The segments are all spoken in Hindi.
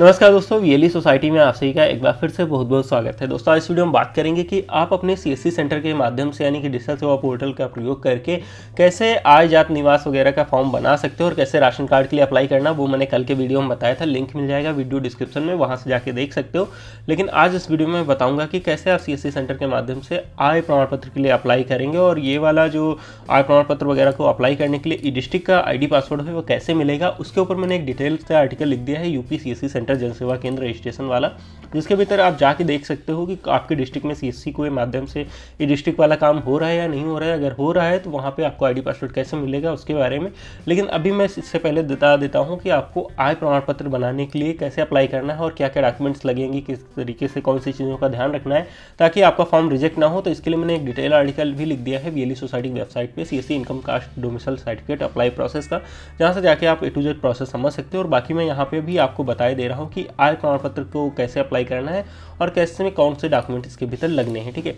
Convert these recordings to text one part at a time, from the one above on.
नमस्कार दोस्तों वीएलई सोसाइटी e में आप सभी का एक बार फिर से बहुत बहुत स्वागत है दोस्तों आज इस वीडियो में बात करेंगे कि आप अपने सीएससी सेंटर के माध्यम से यानी कि डिजिटल सेवा पोर्टल का प्रयोग करके कैसे आय जात निवास वगैरह का फॉर्म बना सकते हो और कैसे राशन कार्ड के लिए अप्लाई करना वो मैंने कल के वीडियो में बताया था लिंक मिल जाएगा वीडियो डिस्क्रिप्शन में वहाँ से जाकर देख सकते हो लेकिन आज इस वीडियो में बताऊँगा कि कैसे आप सी सेंटर के माध्यम से आय प्रमाण पत्र के लिए अप्लाई करेंगे और ये वाला जो आय प्रमाण पत्र वगैरह को अप्लाई करने के लिए ई डिस्ट्रिक्ट का आई पासवर्ड है वो कैसे मिलेगा उसके ऊपर मैंने एक डिटेल्स से आर्टिकल लिख दिया है यूपी सी सेंटर सेंटर जनसेवा केंद्र स्टेशन वाला जिसके भीतर आप जाके देख सकते हो कि आपके डिस्ट्रिक्ट में सीएससी के माध्यम से ये डिस्ट्रिक्ट वाला काम हो रहा है या नहीं हो रहा है अगर हो रहा है तो वहाँ पे आपको आईडी पासवर्ड कैसे मिलेगा उसके बारे में लेकिन अभी मैं इससे पहले बता देता हूँ कि आपको आय प्रमाण पत्र बनाने के लिए कैसे अप्लाई करना है और क्या क्या डॉक्यूमेंट्स लगेंगे किस तरीके से कौन सी चीज़ों का ध्यान रखना है ताकि आपका फॉर्म रिजेक्ट ना हो तो इसके लिए मैंने एक डिटेल आर्टिकल भी लिख दिया है बी सोसाइटी की वेबसाइट पर सी income caste domicile certificate apply process का जहाँ से जाके आप ए टू जेड प्रोसेस समझ सकते हो और बाकी मैं यहाँ पर भी आपको बताए दे रहा हूँ कि आय प्रमाण पत्र को कैसे अप्लाई करना है और कैसे में कौन से डॉक्यूमेंट इसके भीतर लगने हैं ठीक है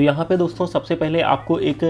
तो यहाँ पे दोस्तों सबसे पहले आपको एक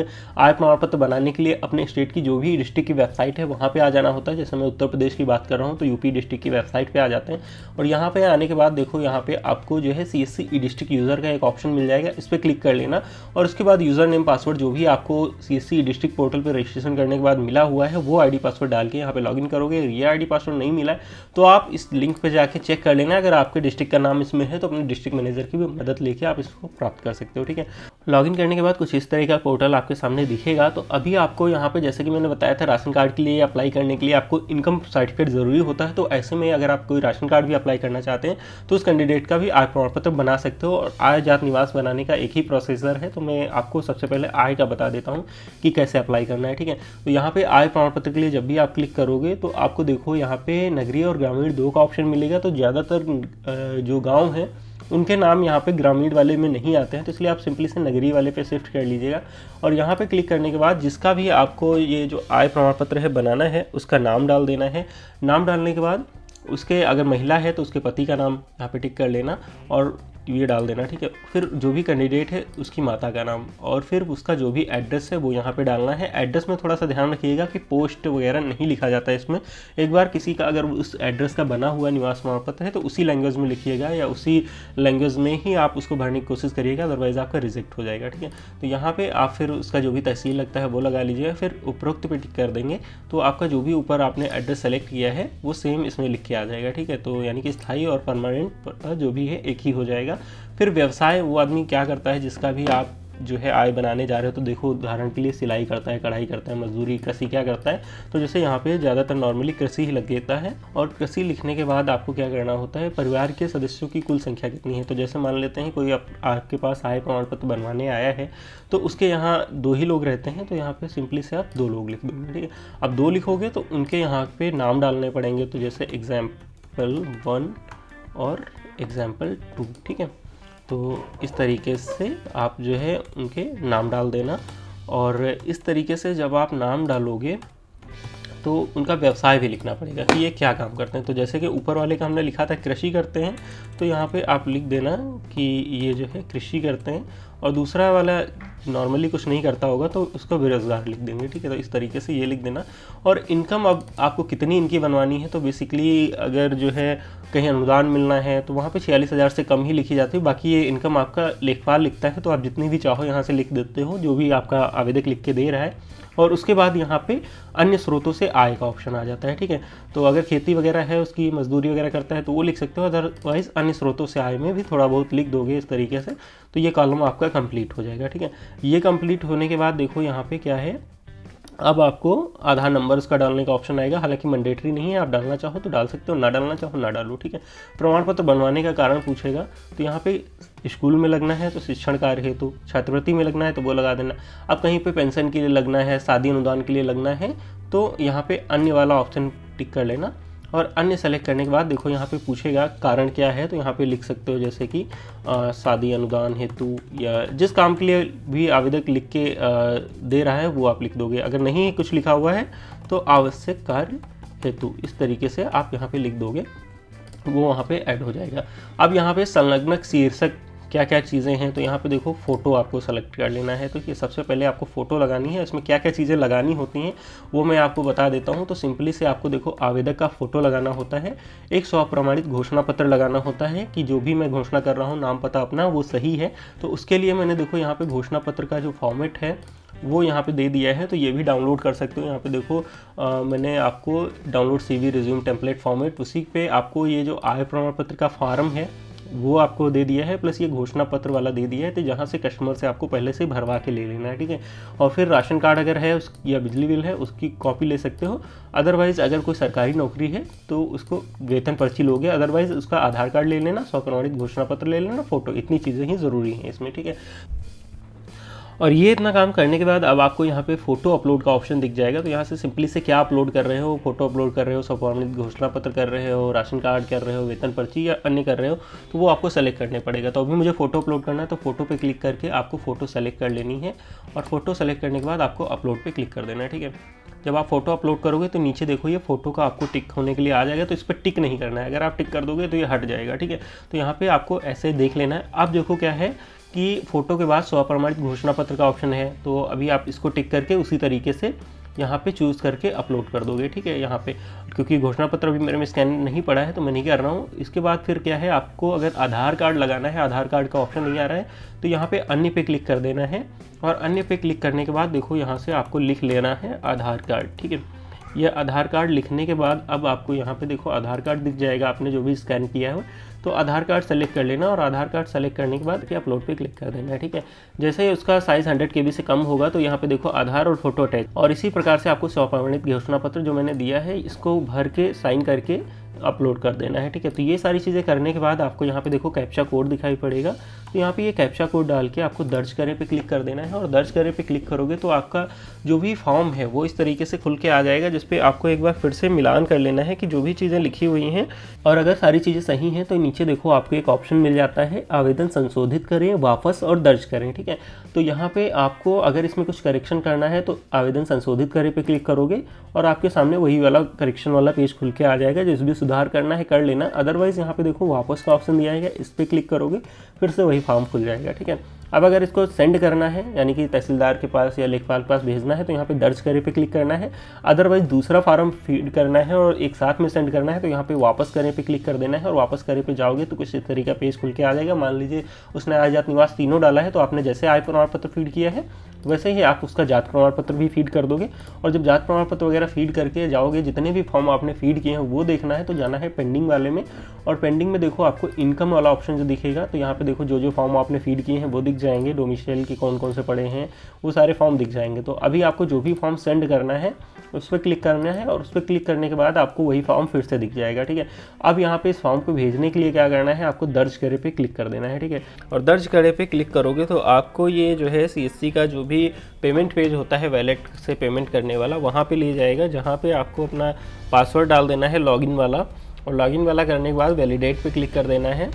आय प्रमाण पत्र बनाने के लिए अपने स्टेट की जो भी डिस्ट्रिक्ट की वेबसाइट है वहाँ पे आ जाना होता है जैसे मैं उत्तर प्रदेश की बात कर रहा हूँ तो यूपी डिस्ट्रिक्ट की वेबसाइट पे आ जाते हैं और यहाँ पे आने के बाद देखो यहाँ पे आपको जो है C S C district user का एक ऑप्शन मिल जाएगा इस पर क्लिक कर लेना और उसके बाद यूज़र नेम पासवर्ड जो भी आपको C S C district portal पर रजिस्ट्रेशन करने के बाद मिला हुआ है वो आई पासवर्ड डाल के यहाँ पर लॉग करोगे ये आई पासवर्ड नहीं मिला तो आप इस लिंक पर जाके चेक कर लेना अगर आपके डिस्ट्रिक्ट का नाम इसमें है तो अपने डिस्ट्रिक्ट मैनेजर की भी मदद लेके आप इसको प्राप्त कर सकते हो ठीक है लॉगिन करने के बाद कुछ इस तरह का पोर्टल आपके सामने दिखेगा तो अभी आपको यहाँ पे जैसे कि मैंने बताया था राशन कार्ड के लिए अप्लाई करने के लिए आपको इनकम सर्टिफिकेट ज़रूरी होता है तो ऐसे में अगर आप कोई राशन कार्ड भी अप्लाई करना चाहते हैं तो उस कैंडिडेट का भी आय प्रमाण पत्र बना सकते हो और आय जात निवास बनाने का एक ही प्रोसेसर है तो मैं आपको सबसे पहले आय का बता देता हूँ कि कैसे अप्लाई करना है ठीक है तो यहाँ पर आय प्रमाण पत्र के लिए जब भी आप क्लिक करोगे तो आपको देखो यहाँ पर नगरीय और ग्रामीण दो का ऑप्शन मिलेगा तो ज़्यादातर जो गाँव है उनके नाम यहाँ पे ग्रामीण वाले में नहीं आते हैं तो इसलिए आप सिंपली से नगरी वाले पे शिफ्ट कर लीजिएगा और यहाँ पे क्लिक करने के बाद जिसका भी आपको ये जो आय प्रमाण पत्र है बनाना है उसका नाम डाल देना है नाम डालने के बाद उसके अगर महिला है तो उसके पति का नाम यहाँ पे टिक कर लेना और ये डाल देना ठीक है फिर जो भी कैंडिडेट है उसकी माता का नाम और फिर उसका जो भी एड्रेस है वो यहाँ पे डालना है एड्रेस में थोड़ा सा ध्यान रखिएगा कि पोस्ट वगैरह नहीं लिखा जाता है इसमें एक बार किसी का अगर उस एड्रेस का बना हुआ निवास प्रमाण पत्र है तो उसी लैंग्वेज में लिखिएगा या उसी लैंग्वेज में ही आप उसको भरने की कोशिश करिएगा अदरवाइज़ आपका रिजेक्ट हो जाएगा ठीक है तो यहाँ पर आप फिर उसका जो भी तहसील लगता है वो लगा लीजिएगा फिर उपरोक्त पे टिक कर देंगे तो आपका जो भी ऊपर आपने एड्रेस सेलेक्ट किया है वो सेम इसमें लिख के आ जाएगा ठीक है तो यानी कि स्थायी और परमानेंट जो भी है एक ही हो जाएगा फिर व्यवसाय वो आदमी क्या करता है जिसका भी आप जो है आय बनाने जा रहे हो तो देखो उदाहरण के लिए सिलाई करता है कढ़ाई करता है मजदूरी कृषि क्या करता है तो जैसे यहाँ पे ज़्यादातर नॉर्मली कृषि ही लग देता है और कृषि लिखने के बाद आपको क्या करना होता है परिवार के सदस्यों की कुल संख्या कितनी है तो जैसे मान लेते हैं कोई आप, आपके पास आय प्रमाण पत्र बनवाने आया है तो उसके यहाँ दो ही लोग रहते हैं तो यहाँ पर सिंपली से आप दो लोग लिख दोगे ठीक है अब दो लिखोगे तो उनके यहाँ पर नाम डालने पड़ेंगे तो जैसे एग्जाम्पल वन और एग्ज़ाम्पल टू ठीक है तो इस तरीके से आप जो है उनके नाम डाल देना और इस तरीके से जब आप नाम डालोगे तो उनका व्यवसाय भी लिखना पड़ेगा कि ये क्या काम करते हैं तो जैसे कि ऊपर वाले का हमने लिखा था कृषि करते हैं तो यहाँ पे आप लिख देना कि ये जो है कृषि करते हैं और दूसरा वाला नॉर्मली कुछ नहीं करता होगा तो उसको बेरोज़गार लिख देंगे ठीक है तो इस तरीके से ये लिख देना और इनकम अब आपको कितनी इनकी बनवानी है तो बेसिकली अगर जो है कहीं अनुदान मिलना है तो वहाँ पे छियालीस हज़ार से कम ही लिखी जाती है बाकी ये इनकम आपका लेखपाल लिखता है तो आप जितनी भी चाहो यहाँ से लिख देते हो जो भी आपका आवेदक लिख के दे रहा है और उसके बाद यहाँ पे अन्य स्रोतों से आय का ऑप्शन आ जाता है ठीक है तो अगर खेती वगैरह है उसकी मजदूरी वगैरह करता है तो वो लिख सकते हो अदरवाइज अन्य स्रोतों से आय में भी थोड़ा बहुत लिख दोगे इस तरीके से तो ये कॉलम आपका कंप्लीट हो जाएगा ठीक है ये कंप्लीट होने के बाद देखो यहाँ पे क्या है अब आपको आधार नंबर उसका डालने का ऑप्शन आएगा हालांकि मैंडेटरी नहीं है आप डालना चाहो तो डाल सकते हो ना डालना चाहो ना डालो ठीक है प्रमाण पत्र बनवाने का कारण पूछेगा तो यहाँ पे स्कूल में लगना है तो शिक्षण कार्य हेतु तो, छात्रवृत्ति में लगना है तो वो लगा देना अब कहीं पे पेंशन के लिए लगना है शादी अनुदान के लिए लगना है तो यहाँ पे अन्य वाला ऑप्शन टिक कर लेना और अन्य सेलेक्ट करने के बाद देखो यहाँ पे पूछेगा कारण क्या है तो यहाँ पे लिख सकते हो जैसे कि शादी अनुदान हेतु या जिस काम के लिए भी आवेदक लिख के आ, दे रहा है वो आप लिख दोगे अगर नहीं कुछ लिखा हुआ है तो आवश्यक कार्य हेतु इस तरीके से आप यहाँ पर लिख दोगे वो वहाँ पे ऐड हो जाएगा अब यहाँ पे संलग्नक शीर्षक क्या क्या चीज़ें हैं तो यहाँ पे देखो फ़ोटो आपको सेलेक्ट कर लेना है तो ये सबसे पहले आपको फ़ोटो लगानी है इसमें क्या क्या चीज़ें लगानी होती हैं वो मैं आपको बता देता हूँ तो सिंपली से आपको देखो आवेदक का फ़ोटो लगाना होता है एक स्व प्रमाणित घोषणा पत्र लगाना होता है कि जो भी मैं घोषणा कर रहा हूँ नाम पता अपना वो सही है तो उसके लिए मैंने देखो यहाँ पर घोषणा पत्र का जो फॉर्मेट है वो यहाँ पे दे दिया है तो ये भी डाउनलोड कर सकते हो यहाँ पे देखो आ, मैंने आपको download CV resume template format उसी पे आपको ये जो आय प्रमाण पत्र का फॉर्म है वो आपको दे दिया है प्लस ये घोषणा पत्र वाला दे दिया है तो जहाँ से कस्टमर से आपको पहले से भरवा के ले लेना है ठीक है और फिर राशन कार्ड अगर है उस या बिजली बिल है उसकी कॉपी ले सकते हो अदरवाइज़ अगर कोई सरकारी नौकरी है तो उसको वेतन पर्ची लोगे अदरवाइज़ उसका आधार कार्ड ले लेना स्वप्रमाणित घोषणा पत्र ले लेना फ़ोटो इतनी चीज़ें ही ज़रूरी हैं इसमें ठीक है और ये इतना काम करने के बाद अब आपको यहाँ पे फोटो अपलोड का ऑप्शन दिख जाएगा तो यहाँ से सिंपली से क्या अपलोड कर रहे हो फोटो अपलोड कर रहे हो स्वप्रमाणित घोषणा पत्र कर रहे हो राशन कार्ड कर रहे हो वेतन पर्ची या अन्य कर रहे हो तो वो आपको सेलेक्ट करने पड़ेगा तो अभी मुझे फोटो अपलोड करना है तो फोटो पर क्लिक करके आपको फोटो सेलेक्ट कर लेनी है और फोटो सेलेक्ट करने के बाद आपको अपलोड पर क्लिक कर देना है ठीक है जब आप फोटो अपलोड करोगे तो नीचे देखो ये फोटो का आपको टिक होने के लिए आ जाएगा तो इस पर टिक नहीं करना है अगर आप टिक कर दोगे तो ये हट जाएगा ठीक है तो यहाँ पे आपको ऐसे देख लेना है आप देखो क्या है कि फ़ोटो के बाद स्वप्रमाणित घोषणा पत्र का ऑप्शन है तो अभी आप इसको टिक करके उसी तरीके से यहाँ पे चूज़ करके अपलोड कर दोगे ठीक है यहाँ पे क्योंकि घोषणा पत्र अभी मेरे में स्कैन नहीं पड़ा है तो मैं नहीं कर रहा हूँ इसके बाद फिर क्या है आपको अगर आधार कार्ड लगाना है आधार कार्ड का ऑप्शन नहीं आ रहा है तो यहाँ पे अन्य पे क्लिक कर देना है और अन्य पे क्लिक करने के बाद देखो यहाँ से आपको लिख लेना है आधार कार्ड ठीक है यह आधार कार्ड लिखने के बाद अब आपको यहाँ पे देखो आधार कार्ड दिख जाएगा आपने जो भी स्कैन किया है तो आधार कार्ड सेलेक्ट कर लेना और आधार कार्ड सेलेक्ट करने के बाद अपलोड पे क्लिक कर देना है ठीक है जैसे ही उसका साइज हंड्रेड के से कम होगा तो यहाँ पे देखो आधार और फोटो अटैच और इसी प्रकार से आपको स्वप्रमाणित घोषणा पत्र जो मैंने दिया है इसको भर के साइन करके अपलोड कर देना है ठीक है तो ये सारी चीज़ें करने के बाद आपको यहाँ पे देखो कैप्चा कोड दिखाई पड़ेगा तो यहाँ पे ये कैप्चा कोड डाल के आपको दर्ज करें पे क्लिक कर देना है और दर्ज करें पे क्लिक करोगे तो आपका जो भी फॉर्म है वो इस तरीके से खुल के आ जाएगा जिसपे आपको एक बार फिर से मिलान कर लेना है कि जो भी चीज़ें लिखी हुई हैं और अगर सारी चीज़ें सही हैं तो नीचे देखो आपको एक ऑप्शन मिल जाता है आवेदन संशोधित करें वापस और दर्ज करें ठीक है तो यहाँ पर आपको अगर इसमें कुछ करेक्शन करना है तो आवेदन संशोधित करें पर क्लिक करोगे और आपके सामने वही वाला करेक्शन वाला पेज खुल के आ जाएगा जिस भी सुधार करना है कर लेना अदरवाइज़ यहाँ पे देखो वापस का ऑप्शन दिया है इस पर क्लिक करोगे फिर से वही फॉर्म खुल जाएगा ठीक है अब अगर इसको सेंड करना है यानी कि तहसीलदार के पास या लेखपाल के पास भेजना है तो यहाँ पे दर्ज करें पे क्लिक करना है अदरवाइज दूसरा फार्म फीड करना है और एक साथ में सेंड करना है तो यहाँ पे वापस करें पे क्लिक कर देना है और वापस करें पे जाओगे तो कुछ इस तरह का पेज खुल के आ जाएगा मान लीजिए उसने जात निवास तीनों डाला है तो आपने जैसे आय प्रमाण पत्र फीड किया है वैसे ही आप उसका जात प्रमाण पत्र भी फीड कर दोगे और जब जात प्रमाण पत्र वगैरह फीड करके जाओगे जितने भी फॉर्म आपने फीड किए हैं वो देखना है तो जाना है पेंडिंग वाले में और पेंडिंग में देखो आपको इनकम वाला ऑप्शन जो दिखेगा तो यहाँ पे देखो जो जो फॉर्म आपने फीड किए हैं वो दिख जाएंगे डोमिशियल के कौन कौन से पड़े हैं वो सारे फॉर्म दिख जाएंगे तो अभी आपको जो भी फॉर्म सेंड करना है उस पर क्लिक करना है और उस पर क्लिक करने के बाद आपको वही फॉर्म फिर से दिख जाएगा ठीक है अब यहाँ पे इस फॉर्म को भेजने के लिए क्या करना है आपको दर्ज करे पे क्लिक कर देना है ठीक है और दर्ज करे पे क्लिक करोगे तो आपको ये जो है सी का जो भी पेमेंट पेज होता है वैलेट से पेमेंट करने वाला वहाँ पर ले जाएगा जहाँ पर आपको अपना पासवर्ड डाल देना है लॉगिन वाला और लॉगिन वाला करने के बाद वैलिडेट पे क्लिक कर देना है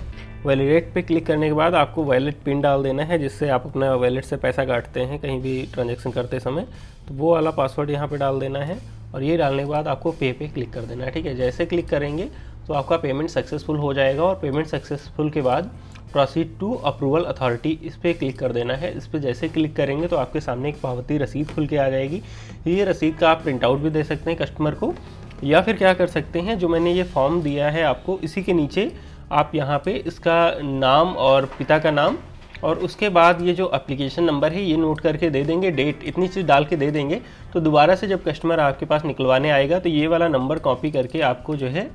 वैलिडेट पे क्लिक करने के बाद आपको वैलेट पिन डाल देना है जिससे आप अपना वैलेट से पैसा काटते हैं कहीं भी ट्रांजेक्शन करते समय तो वो वाला पासवर्ड यहाँ पे डाल देना है और ये डालने के बाद आपको पे पे क्लिक कर देना है ठीक है जैसे क्लिक करेंगे तो आपका पेमेंट सक्सेसफुल हो जाएगा और पेमेंट सक्सेसफुल के बाद प्रोसीड टू अप्रूवल अथॉरिटी इस पर क्लिक कर देना है इस पर जैसे क्लिक करेंगे तो आपके सामने एक पावती रसीद खुल के आ जाएगी ये रसीद का आप प्रिंट आउट भी दे सकते हैं कस्टमर को या फिर क्या कर सकते हैं जो मैंने ये फॉर्म दिया है आपको इसी के नीचे आप यहाँ पे इसका नाम और पिता का नाम और उसके बाद ये जो एप्लीकेशन नंबर है ये नोट करके दे देंगे डेट इतनी चीज़ डाल के दे देंगे तो दोबारा से जब कस्टमर आपके पास निकलवाने आएगा तो ये वाला नंबर कॉपी करके आपको जो है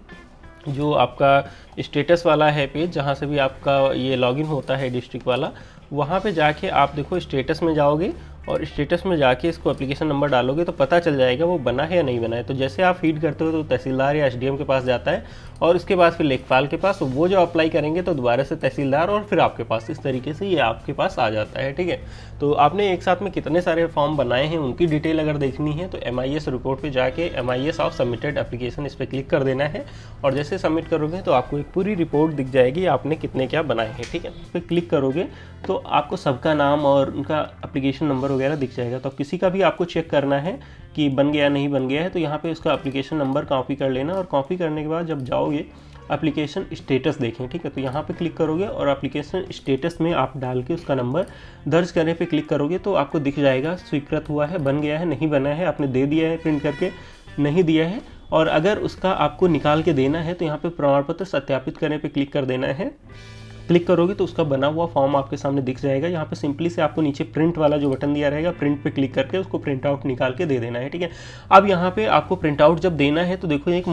जो आपका स्टेटस वाला है पेज जहाँ से भी आपका ये लॉगिन होता है डिस्ट्रिक्ट वाला वहाँ पे जाके आप देखो स्टेटस में जाओगे और स्टेटस में जाके इसको एप्लीकेशन नंबर डालोगे तो पता चल जाएगा वो बना है या नहीं बना है तो जैसे आप फीड करते हो तो तहसीलदार या एसडीएम के पास जाता है और उसके बाद फिर लेखपाल के पास तो वो जो अप्लाई करेंगे तो दोबारा से तहसीलदार और फिर आपके पास इस तरीके से ये आपके पास आ जाता है ठीक है तो आपने एक साथ में कितने सारे फॉर्म बनाए हैं उनकी डिटेल अगर देखनी है तो एम रिपोर्ट पर जाके M I of submitted application इस पर क्लिक कर देना है और जैसे सबमिट करोगे तो आपको एक पूरी रिपोर्ट दिख जाएगी आपने कितने क्या बनाए हैं ठीक है उस पर क्लिक करोगे तो आपको सबका नाम और उनका अप्लीकेशन नंबर नंबर वगैरह दिख जाएगा तो किसी का भी आपको चेक करना है कि बन गया नहीं बन गया है तो यहाँ पे उसका एप्लीकेशन नंबर कॉपी कर लेना और कॉपी करने के बाद जब जाओगे एप्लीकेशन स्टेटस देखें ठीक है तो यहाँ पे क्लिक करोगे और एप्लीकेशन स्टेटस में आप डाल के उसका नंबर दर्ज करने पे क्लिक करोगे तो आपको दिख जाएगा स्वीकृत हुआ है बन गया है नहीं बना है आपने दे दिया है प्रिंट करके नहीं दिया है और अगर उसका आपको निकाल के देना है तो यहाँ पर प्रमाण पत्र सत्यापित करने पर क्लिक कर देना है क्लिक करोगे तो उसका बना हुआ फॉर्म आपके सामने दिख जाएगा यहाँ पे सिंपली से आपको नीचे प्रिंट वाला जो बटन दिया रहेगा प्रिंट पे क्लिक करके उसको प्रिंट आउट निकाल के दे देना है ठीक है अब यहाँ पे आपको प्रिंट आउट जब देना है तो देखो एक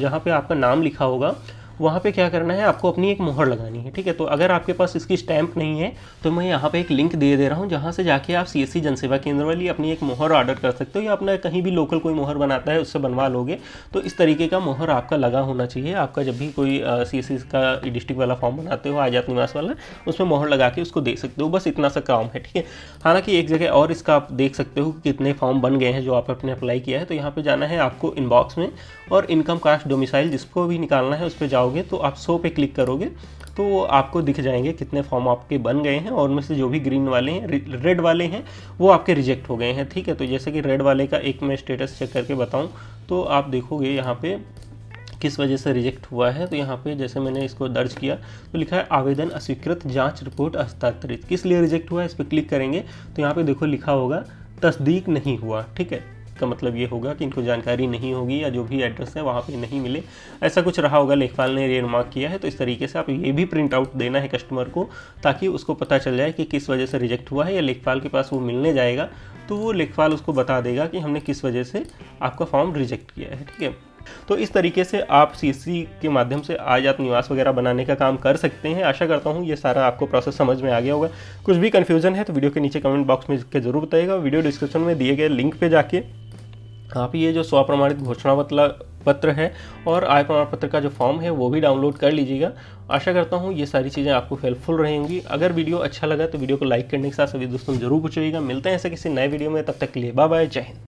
जहाँ पे आपका नाम लिखा होगा वहाँ पे क्या करना है आपको अपनी एक मोहर लगानी है ठीक है तो अगर आपके पास इसकी स्टैंप नहीं है तो मैं यहाँ पे एक लिंक दे दे रहा हूँ जहाँ से जाके आप सी एस सी जनसेवा केंद्र वाली अपनी एक मोहर ऑर्डर कर सकते हो या अपना कहीं भी लोकल कोई मोहर बनाता है उससे बनवा लोगे तो इस तरीके का मोहर आपका लगा होना चाहिए आपका जब भी कोई सी एस सी का डिस्ट्रिक्ट वाला फॉर्म बनाते हो आजाद निवास वाला उसमें मोहर लगा के उसको दे सकते हो बस इतना सा काम है ठीक है हालांकि एक जगह और इसका आप देख सकते हो कि कितने फॉर्म बन गए हैं जो आप अपने अप्लाई किया है तो यहाँ पर जाना है आपको इनबॉक्स में और इनकम कास्ट डोमिसाइल जिसको भी निकालना है उस पर जाओ जाओगे तो आप सो पे क्लिक करोगे तो आपको दिख जाएंगे कितने फॉर्म आपके बन गए हैं और उनमें से जो भी ग्रीन वाले हैं रेड वाले हैं वो आपके रिजेक्ट हो गए हैं ठीक है तो जैसे कि रेड वाले का एक मैं स्टेटस चेक करके बताऊँ तो आप देखोगे यहाँ पे किस वजह से रिजेक्ट हुआ है तो यहाँ पे जैसे मैंने इसको दर्ज किया तो लिखा है आवेदन अस्वीकृत जांच रिपोर्ट हस्तांतरित किस लिए रिजेक्ट हुआ है इस पर क्लिक करेंगे तो यहाँ पे देखो लिखा होगा तस्दीक नहीं हुआ ठीक है इसका मतलब ये होगा कि इनको जानकारी नहीं होगी या जो भी एड्रेस है वहाँ पे नहीं मिले ऐसा कुछ रहा होगा लेखपाल ने ये रिमार्क किया है तो इस तरीके से आप ये भी प्रिंट आउट देना है कस्टमर को ताकि उसको पता चल जाए कि किस वजह से रिजेक्ट हुआ है या लेखपाल के पास वो मिलने जाएगा तो वो लेखपाल उसको बता देगा कि हमने किस वजह से आपका फॉर्म रिजेक्ट किया है ठीक है तो इस तरीके से आप सीसी के माध्यम से आज आप निवास वगैरह बनाने का काम कर सकते हैं आशा करता हूँ ये सारा आपको प्रोसेस समझ में आ गया होगा कुछ भी कन्फ्यूजन है तो वीडियो के नीचे कमेंट बॉक्स में जरूर बताइएगा वीडियो डिस्क्रिप्शन में दिए गए लिंक पे जाके आप ये जो स्वप्रमाणित घोषणा पत्र पत्र है और आय प्रमाण पत्र का जो फॉर्म है वो भी डाउनलोड कर लीजिएगा आशा करता हूँ ये सारी चीज़ें आपको हेल्पफुल रहेंगी अगर वीडियो अच्छा लगा तो वीडियो को लाइक करने के साथ सभी दोस्तों जरूर पूछिएगा मिलते हैं ऐसे किसी नए वीडियो में तब तक के लिए बाय बाय जय हिंद